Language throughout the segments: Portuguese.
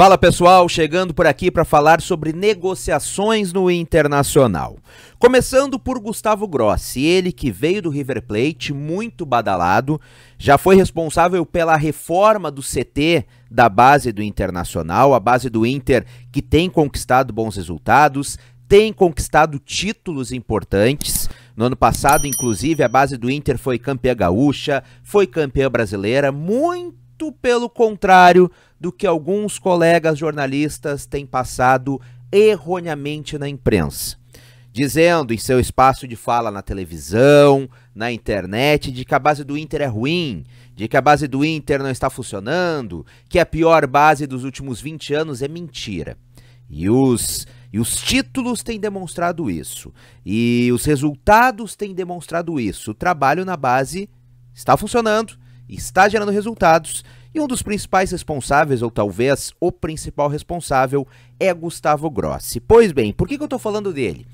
Fala pessoal, chegando por aqui para falar sobre negociações no internacional. Começando por Gustavo Grossi, ele que veio do River Plate, muito badalado, já foi responsável pela reforma do CT da base do Internacional, a base do Inter que tem conquistado bons resultados, tem conquistado títulos importantes. No ano passado, inclusive, a base do Inter foi campeã gaúcha, foi campeã brasileira, muito pelo contrário do que alguns colegas jornalistas têm passado erroneamente na imprensa, dizendo em seu espaço de fala na televisão, na internet, de que a base do Inter é ruim, de que a base do Inter não está funcionando, que a pior base dos últimos 20 anos é mentira. E os, e os títulos têm demonstrado isso. E os resultados têm demonstrado isso. O trabalho na base está funcionando, está gerando resultados e um dos principais responsáveis, ou talvez o principal responsável, é Gustavo Grossi. Pois bem, por que, que eu estou falando dele?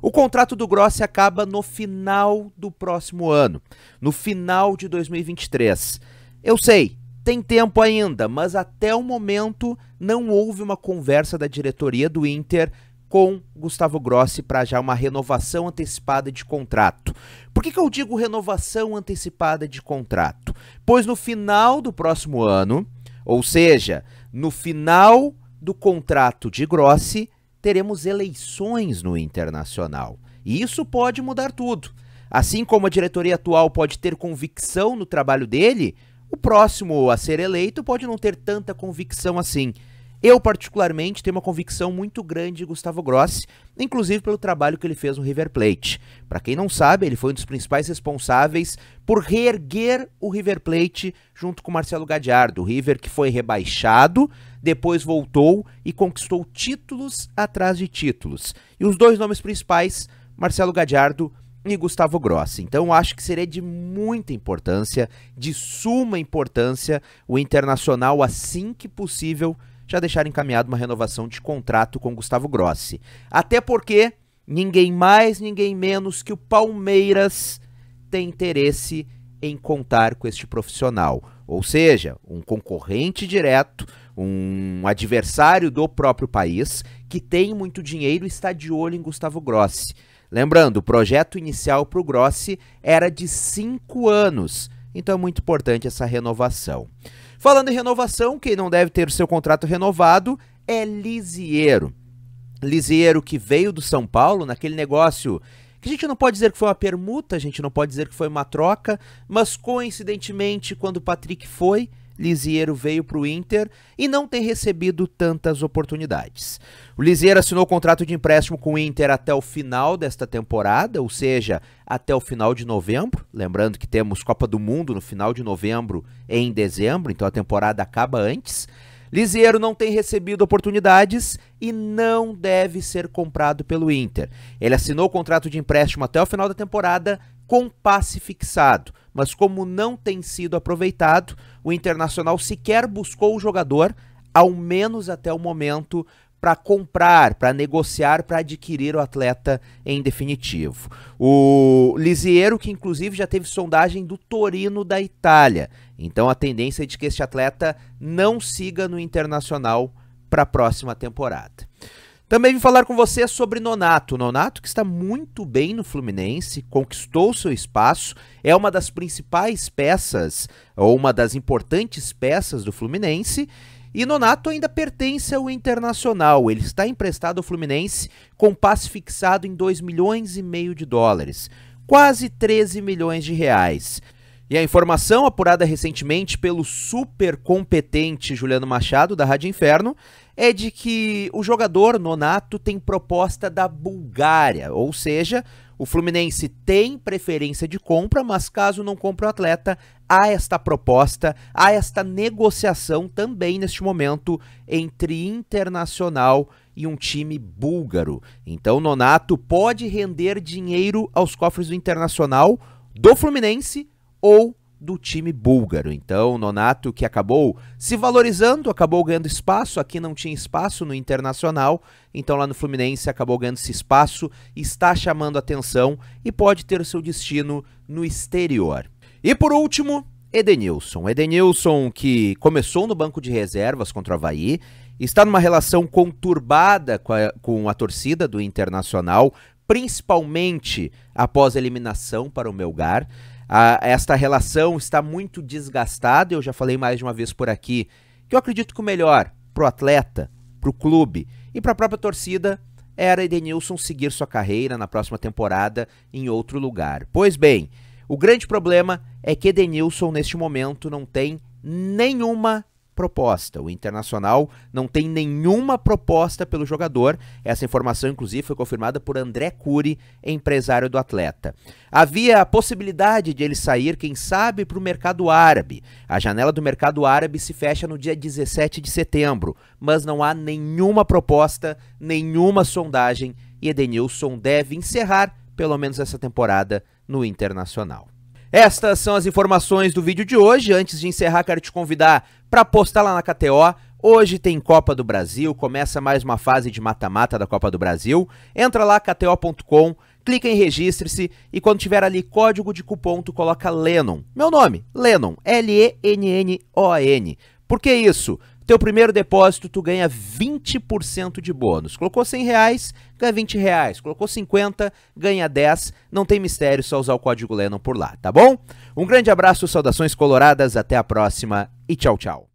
O contrato do Grossi acaba no final do próximo ano, no final de 2023. Eu sei, tem tempo ainda, mas até o momento não houve uma conversa da diretoria do Inter com Gustavo Grossi para já uma renovação antecipada de contrato. Por que, que eu digo renovação antecipada de contrato? Pois no final do próximo ano, ou seja, no final do contrato de Grossi, teremos eleições no internacional. E isso pode mudar tudo. Assim como a diretoria atual pode ter convicção no trabalho dele, o próximo a ser eleito pode não ter tanta convicção assim. Eu, particularmente, tenho uma convicção muito grande de Gustavo Grossi, inclusive pelo trabalho que ele fez no River Plate. Para quem não sabe, ele foi um dos principais responsáveis por reerguer o River Plate junto com Marcelo Gadiardo. O River que foi rebaixado, depois voltou e conquistou títulos atrás de títulos. E os dois nomes principais, Marcelo Gadiardo e Gustavo Grossi. Então acho que seria de muita importância, de suma importância, o Internacional assim que possível já deixaram encaminhado uma renovação de contrato com Gustavo Grossi. Até porque ninguém mais, ninguém menos que o Palmeiras tem interesse em contar com este profissional. Ou seja, um concorrente direto, um adversário do próprio país que tem muito dinheiro e está de olho em Gustavo Grossi. Lembrando, o projeto inicial para o Grossi era de 5 anos, então é muito importante essa renovação. Falando em renovação, quem não deve ter o seu contrato renovado é Lisiero. Lisiero que veio do São Paulo, naquele negócio que a gente não pode dizer que foi uma permuta, a gente não pode dizer que foi uma troca, mas coincidentemente, quando o Patrick foi, Lisiero veio para o Inter e não tem recebido tantas oportunidades. O Lisiero assinou contrato de empréstimo com o Inter até o final desta temporada, ou seja, até o final de novembro. Lembrando que temos Copa do Mundo no final de novembro e em dezembro, então a temporada acaba antes. Lisiero não tem recebido oportunidades e não deve ser comprado pelo Inter. Ele assinou o contrato de empréstimo até o final da temporada com passe fixado, mas como não tem sido aproveitado, o Internacional sequer buscou o jogador, ao menos até o momento, para comprar, para negociar, para adquirir o atleta em definitivo. O Lisiero, que inclusive já teve sondagem do Torino da Itália. Então a tendência é de que este atleta não siga no Internacional para a próxima temporada. Também vim falar com você sobre Nonato. Nonato que está muito bem no Fluminense, conquistou seu espaço, é uma das principais peças, ou uma das importantes peças do Fluminense. E Nonato ainda pertence ao Internacional. Ele está emprestado ao Fluminense com passe fixado em 2 milhões e meio de dólares, quase 13 milhões de reais. E a informação apurada recentemente pelo super competente Juliano Machado, da Rádio Inferno, é de que o jogador Nonato tem proposta da Bulgária, ou seja, o Fluminense tem preferência de compra, mas caso não compre o atleta, há esta proposta, há esta negociação também neste momento entre Internacional e um time búlgaro. Então, Nonato pode render dinheiro aos cofres do Internacional, do Fluminense ou do time búlgaro. Então, Nonato que acabou se valorizando, acabou ganhando espaço, aqui não tinha espaço no Internacional, então lá no Fluminense acabou ganhando esse espaço, está chamando atenção e pode ter seu destino no exterior. E por último, Edenilson. Edenilson que começou no banco de reservas contra o Havaí, está numa relação conturbada com a, com a torcida do Internacional, principalmente após a eliminação para o Melgar. A, esta relação está muito desgastada, eu já falei mais de uma vez por aqui, que eu acredito que o melhor para o atleta, para o clube e para a própria torcida era Edenilson seguir sua carreira na próxima temporada em outro lugar. Pois bem, o grande problema é que Edenilson neste momento não tem nenhuma proposta. O Internacional não tem nenhuma proposta pelo jogador. Essa informação, inclusive, foi confirmada por André Cury, empresário do atleta. Havia a possibilidade de ele sair, quem sabe, para o mercado árabe. A janela do mercado árabe se fecha no dia 17 de setembro, mas não há nenhuma proposta, nenhuma sondagem e Edenilson deve encerrar pelo menos essa temporada no Internacional. Estas são as informações do vídeo de hoje. Antes de encerrar, quero te convidar para postar lá na KTO. Hoje tem Copa do Brasil, começa mais uma fase de mata-mata da Copa do Brasil. Entra lá kto.com, clica em registre-se e quando tiver ali código de cupom, tu coloca Lennon. Meu nome, Lennon, L E N N O N. Por que isso? Teu primeiro depósito, tu ganha 20% de bônus. Colocou 100 reais, ganha 20 reais. Colocou 50, ganha 10. Não tem mistério, só usar o código Lennon por lá, tá bom? Um grande abraço, saudações coloradas, até a próxima e tchau, tchau.